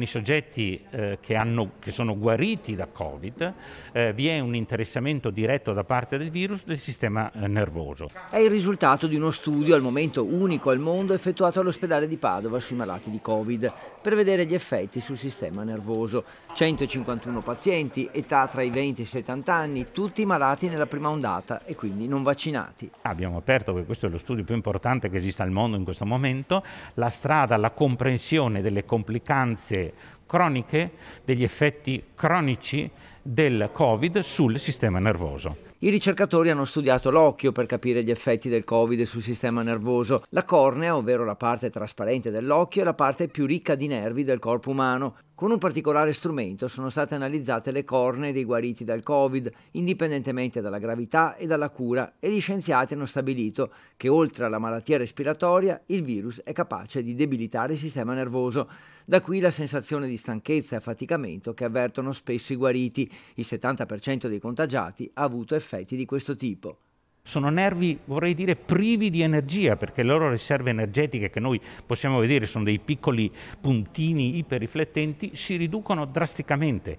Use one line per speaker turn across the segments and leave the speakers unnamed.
Nei soggetti eh, che, hanno, che, sono guariti da Covid eh, vi è un
interessamento diretto da parte del virus del sistema eh, nervoso. È il risultato di uno studio al momento unico al mondo effettuato all'ospedale di Padova sui malati di Covid per vedere gli effetti sul sistema nervoso. 151 pazienti, età tra i 20 e i 70 anni, tutti malati nella prima ondata e quindi non vaccinati.
Abbiamo aperto, perché questo è lo studio più importante che esista al mondo in questo momento, la strada alla comprensione delle complicanze croniche, degli effetti cronici del Covid sul sistema nervoso.
I ricercatori hanno studiato l'occhio per capire gli effetti del Covid sul sistema nervoso, la cornea, ovvero la parte trasparente dell'occhio, è la parte più ricca di nervi del corpo umano. Con un particolare strumento sono state analizzate le cornee dei guariti dal Covid, indipendentemente dalla gravità e dalla cura, e gli scienziati hanno stabilito che oltre alla malattia respiratoria, il virus è capace di debilitare il sistema nervoso. Da qui la sensazione di stanchezza e affaticamento che avvertono spesso i guariti, il 70% dei contagiati ha avuto effetti di questo tipo.
Sono nervi, vorrei dire, privi di energia, perché le loro riserve energetiche, che noi possiamo vedere sono dei piccoli puntini iperriflettenti, si riducono drasticamente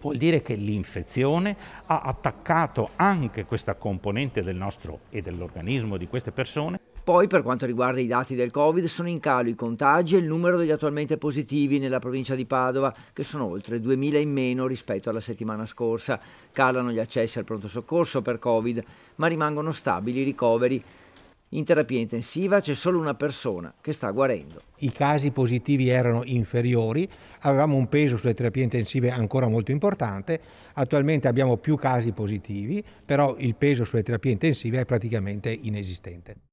vuol dire che l'infezione ha attaccato anche questa componente del nostro e dell'organismo di queste persone.
Poi per quanto riguarda i dati del Covid sono in calo i contagi e il numero degli attualmente positivi nella provincia di Padova, che sono oltre 2.000 in meno rispetto alla settimana scorsa. Calano gli accessi al pronto soccorso per Covid, ma rimangono stabili i ricoveri. In terapia intensiva c'è solo una persona che sta guarendo.
I casi positivi erano inferiori, avevamo un peso sulle terapie intensive ancora molto importante, attualmente abbiamo più casi positivi, però il peso sulle terapie intensive è praticamente inesistente.